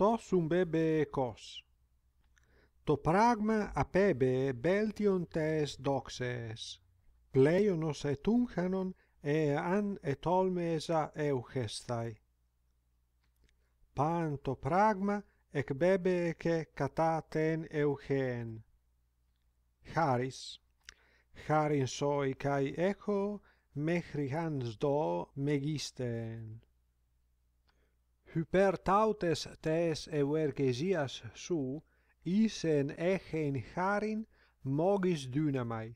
to sum bebe cos to pragma apebe beltion tes doxes pleionos et unhanon e an et olmesa euchestai pan to pragma ec bebe ke cataten euchen charis charin soi kai echo mechrihans do megisten hyper tautes tes euergesias su isen echein charin mogis dynamai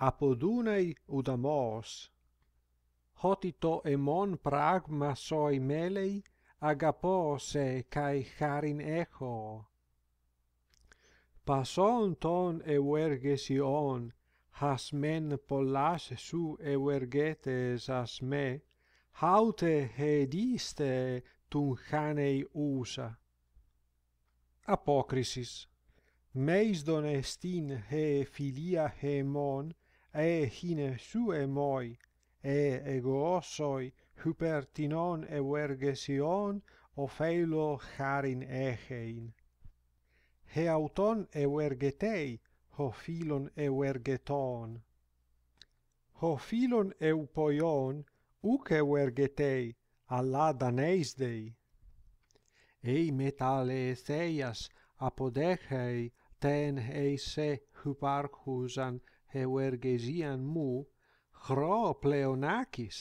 apodunei udamos. amos hotito emon pragma soi melei agapose kai charin echo pason ton euergesion has men pollas su euergetes as me haute hediste tum hanei usa apocrisis meis donestin he filia hemon e hine su e moi e ego soi e wergesion o feilo charin echein he auton e wergetei ho filon e wergeton ho filon e upoion uke wergetei alla daneis dei ei metale theias apodechei ten eise huparchusan heuergesian mu chro pleonakis